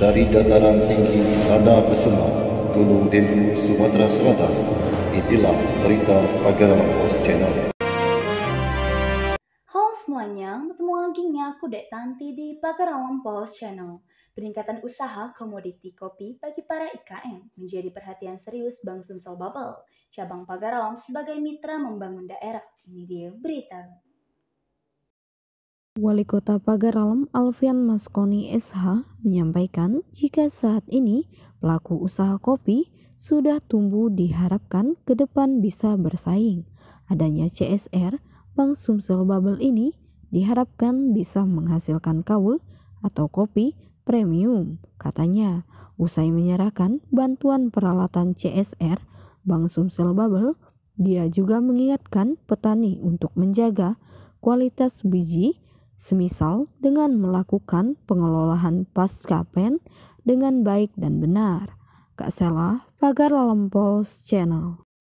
dari dataran tinggi Tanah Besema, Gunung Dendu, Sumatera Selatan. Itulah berita Pagara Post Channel. Halo semuanya, ketemu lagi aku Dek Tanti di Pagarawan Post Channel. Peningkatan usaha komoditi kopi bagi para IKM menjadi perhatian serius Bank Sumsel Babel, cabang Pagarawan sebagai mitra membangun daerah. Ini dia berita. Wali Kota Pagar Alam Alfian Maskoni SH menyampaikan jika saat ini pelaku usaha kopi sudah tumbuh diharapkan ke depan bisa bersaing. Adanya CSR, Bank Sumsel Bubble ini diharapkan bisa menghasilkan kawul atau kopi premium. Katanya, usai menyerahkan bantuan peralatan CSR, Bank Sumsel Bubble, dia juga mengingatkan petani untuk menjaga kualitas biji semisal dengan melakukan pengelolaan pasca pen dengan baik dan benar. Kak Sela, Pagar Lempos Channel.